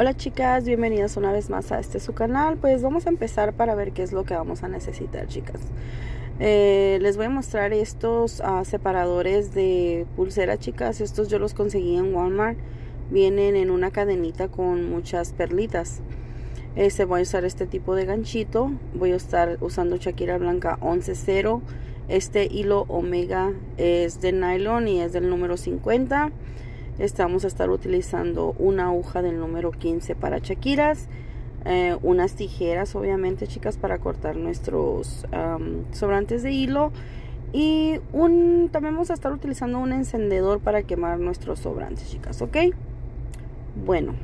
Hola chicas, bienvenidas una vez más a este su canal. Pues vamos a empezar para ver qué es lo que vamos a necesitar chicas. Eh, les voy a mostrar estos ah, separadores de pulsera chicas. Estos yo los conseguí en Walmart. Vienen en una cadenita con muchas perlitas. Se este, voy a usar este tipo de ganchito. Voy a estar usando Shakira Blanca 110. Este hilo omega es de nylon y es del número 50. Estamos a estar utilizando una aguja del número 15 para chaquiras. Eh, unas tijeras obviamente chicas para cortar nuestros sobrantes de hilo y un también vamos a estar utilizando un encendedor para quemar nuestros sobrantes chicas ok bueno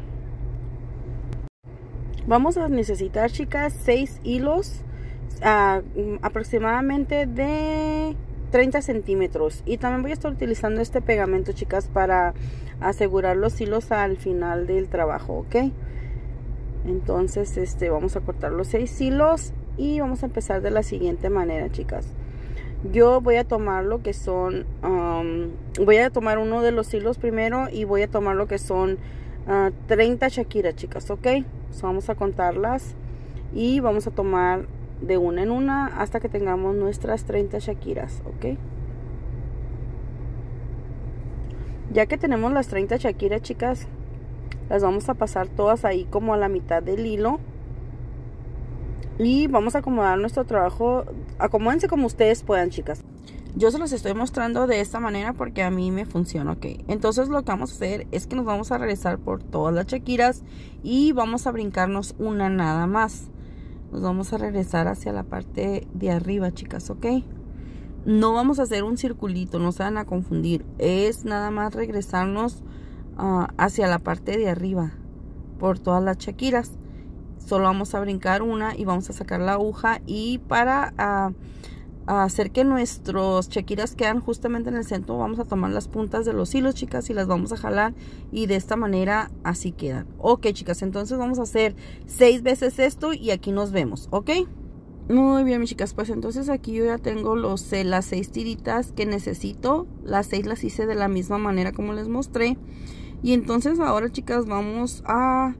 vamos a necesitar chicas 6 hilos ah, mm, aproximadamente de 30 centímetros y también voy a estar utilizando este pegamento chicas para asegurar los hilos al final del trabajo ok entonces este vamos a cortar los seis hilos y vamos a empezar de la siguiente manera chicas yo voy a tomar lo que son um, voy a tomar uno de los hilos primero y voy a tomar lo que son 30 ah, shakira chicas ok vamos a contarlas y vamos a tomar de una en una hasta que tengamos nuestras 30 Shakiras, ¿ok? Ya que tenemos las 30 Shakiras, chicas, las vamos a pasar todas ahí como a la mitad del hilo. Y vamos a acomodar nuestro trabajo, acomódense como ustedes puedan, chicas. Yo se los estoy mostrando de esta manera porque a mí me funciona, ok. Entonces lo que vamos a hacer es que nos vamos a regresar por todas las Shakiras y vamos a brincarnos una nada más. Nos vamos a regresar hacia la parte de arriba, chicas, ¿ok? No vamos a hacer un circulito, no se van a confundir. Es nada más regresarnos ah, hacia la parte de arriba por todas las chaquiras. Solo vamos a brincar una y vamos a sacar la aguja y para... Ah, a hacer que nuestros chequiras quedan justamente en el centro, vamos a tomar las puntas de los hilos, chicas, y las vamos a jalar y de esta manera así quedan. Ok, chicas, entonces vamos a hacer seis veces esto y aquí nos vemos, ¿ok? Muy bien, mis chicas, pues entonces aquí yo ya tengo los, eh, las seis tiritas que necesito. Las seis las hice de la misma manera como les mostré. Y entonces ahora, chicas, vamos a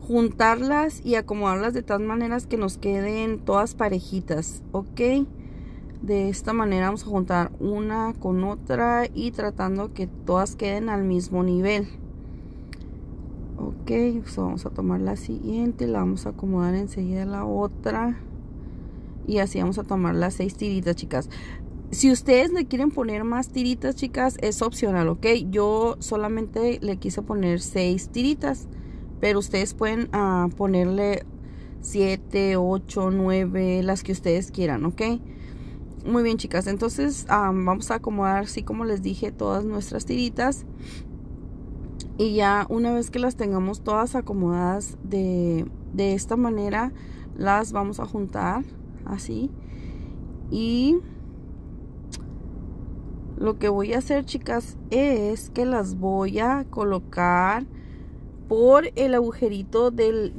juntarlas y acomodarlas de tal manera que nos queden todas parejitas, ¿ok? de esta manera vamos a juntar una con otra y tratando que todas queden al mismo nivel ok pues vamos a tomar la siguiente la vamos a acomodar enseguida la otra y así vamos a tomar las seis tiritas chicas si ustedes le quieren poner más tiritas chicas es opcional ok yo solamente le quise poner seis tiritas pero ustedes pueden ah, ponerle siete ocho nueve las que ustedes quieran, ¿ok? Muy bien chicas, entonces vamos a acomodar así como les dije todas nuestras tiritas y ya una vez que las tengamos todas acomodadas de, esta manera las vamos a juntar así y lo que voy a hacer chicas es que las voy a colocar por el agujerito del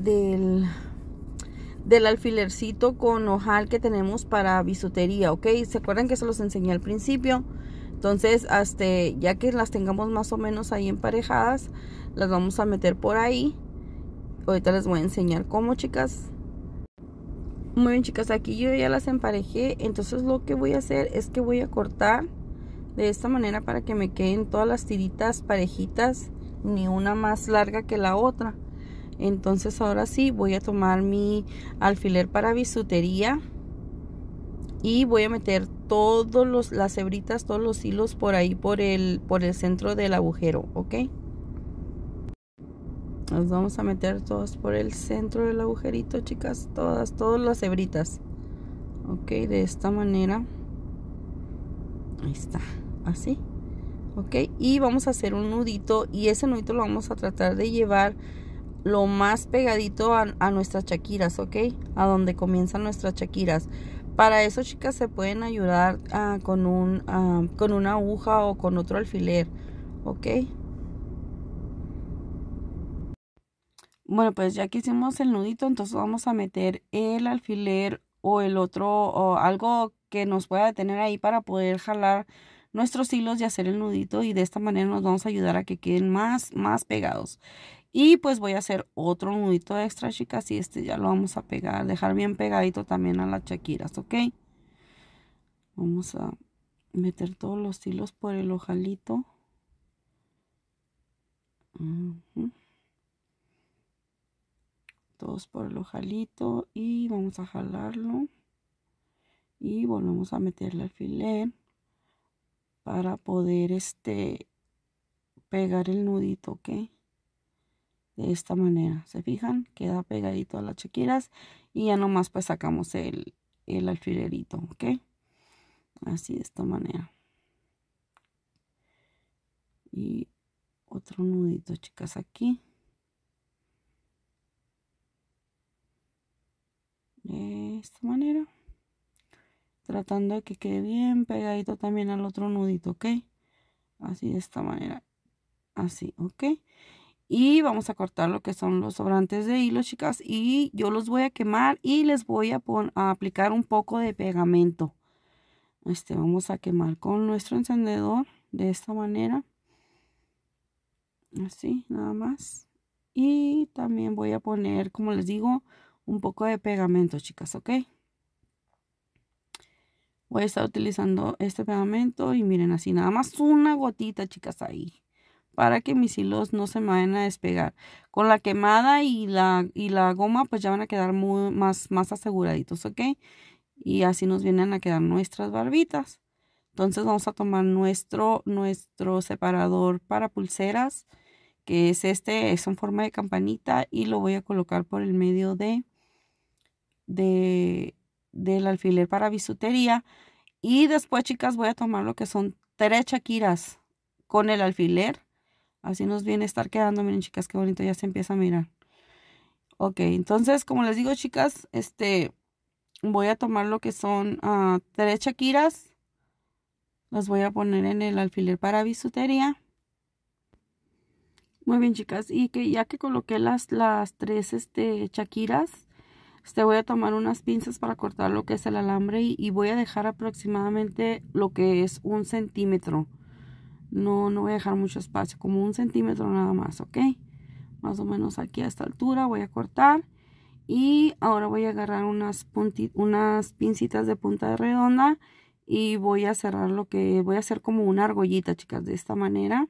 del alfilercito con ojal que tenemos para bisutería, ¿ok? ¿Se acuerdan que se los enseñé al principio? Entonces, hasta ya que las tengamos más o menos ahí emparejadas, las vamos a meter por ahí. Ahorita les voy a enseñar cómo, chicas. Muy bien, chicas, aquí yo ya las emparejé. Entonces, lo que voy a hacer es que voy a cortar de esta manera para que me queden todas las tiritas parejitas, ni una más larga que la otra entonces ahora sí voy a tomar mi alfiler para bisutería y voy a meter todos las hebritas todos los hilos por ahí por el por el centro del agujero ok Nos vamos a meter todos por el centro del agujerito chicas todas todas las hebritas ok de esta manera ahí está así ok y vamos a hacer un nudito y ese nudito lo vamos a tratar de llevar lo más pegadito a, nuestras chaquiras, ¿ok? A donde comienzan nuestras chaquiras. Para eso, chicas, se pueden ayudar ah, con, un, ah, con una aguja o con otro alfiler, ¿ok? Bueno, pues ya que hicimos el nudito, entonces vamos a meter el alfiler o el otro, o algo que nos pueda detener ahí para poder jalar nuestros hilos y hacer el nudito y de esta manera nos vamos a ayudar a que queden más, más pegados. Y pues voy a hacer otro nudito extra, chicas. Y este ya lo vamos a pegar. Dejar bien pegadito también a las chaquiras, ¿ok? Vamos a meter todos los hilos por el ojalito. Todos por el ojalito. Y vamos a jalarlo. Y volvemos a meterle alfiler. Para poder este pegar el nudito, ¿ok? de esta manera se fijan queda pegadito a las chequeras y ya nomás pues sacamos el, el alfilerito ok así de esta manera y otro nudito chicas aquí de esta manera tratando de que quede bien pegadito también al otro nudito ok así de esta manera así ok y vamos a cortar lo que son los sobrantes de hilo, chicas. Y yo los voy a quemar y les voy a, a aplicar un poco de pegamento. Este vamos a quemar con nuestro encendedor de esta manera. Así, nada más. Y también voy a poner, como les digo, un poco de pegamento, chicas, ¿ok? Voy a estar utilizando este pegamento y miren así, nada más una gotita, chicas, ahí para que mis hilos no se me vayan a despegar. Con la quemada y la, y la goma pues ya van a quedar más, más aseguraditos, ¿ok? Y así nos vienen a quedar nuestras barbitas. Entonces vamos a tomar nuestro, nuestro separador para pulseras, que es este, es en forma de campanita y lo voy a colocar por el medio de, de del alfiler para bisutería. Y después, chicas, voy a tomar lo que son tres chaquiras con el alfiler Así nos viene a estar quedando. Miren, chicas, qué bonito. Ya se empieza a mirar. Ok, entonces, como les digo, chicas, este, voy a tomar lo que son ah, tres chaquiras. Las voy a poner en el alfiler para bisutería. Muy bien, chicas. Y que ya que coloqué las, las tres este, chaquiras, este, voy a tomar unas pinzas para cortar lo que es el alambre y voy a dejar aproximadamente lo que es un centímetro. No, no voy a dejar mucho espacio, como un centímetro nada más, ¿ok? Más o menos aquí a esta altura voy a cortar. Y ahora voy a agarrar unas, unas pincitas de punta de redonda y voy a cerrar lo que voy a hacer como una argollita, chicas, de esta manera.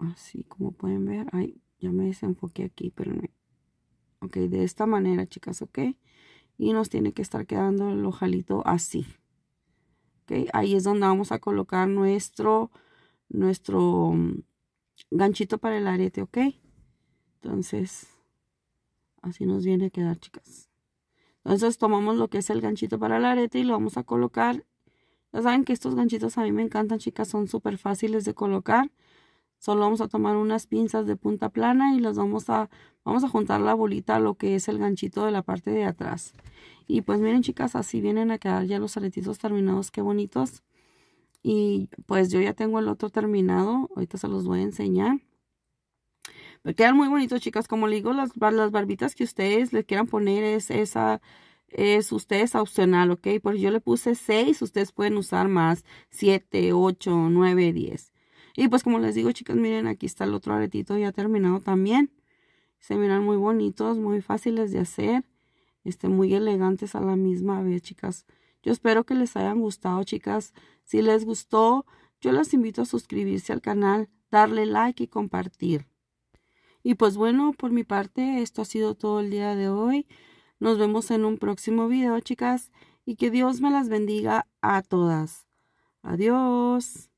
Así como pueden ver, ay, ya me desenfoqué aquí, pero no. Ok, de esta manera, chicas, ok. Y nos tiene que estar quedando el ojalito así. Ahí es donde vamos a colocar nuestro, nuestro mm, ganchito para el arete, ¿ok? Entonces, así nos viene a quedar, chicas. Entonces tomamos lo que es el ganchito para el arete y lo vamos a colocar. Ya saben que estos ganchitos a mí me encantan, chicas, son súper fáciles de colocar. Solo vamos a tomar unas pinzas de punta plana y las vamos a, vamos a juntar la bolita a lo que es el ganchito de la parte de atrás. Y pues miren chicas, así vienen a quedar ya los aretitos terminados, qué bonitos. Y pues yo ya tengo el otro terminado, ahorita se los voy a enseñar. Pero quedan muy bonitos chicas, como les digo, las, las barbitas que ustedes le quieran poner es esa es ustedes opcional, ¿ok? Porque yo le puse 6, ustedes pueden usar más 7, 8, 9, 10. Y pues como les digo, chicas, miren, aquí está el otro aretito ya terminado también. Se miran muy bonitos, muy fáciles de hacer. Este, muy elegantes a la misma vez, chicas. Yo espero que les hayan gustado, chicas. Si les gustó, yo las invito a suscribirse al canal, darle like y compartir. Y pues bueno, por mi parte, esto ha sido todo el día de hoy. Nos vemos en un próximo video, chicas, y que Dios me las bendiga a todas. Adiós.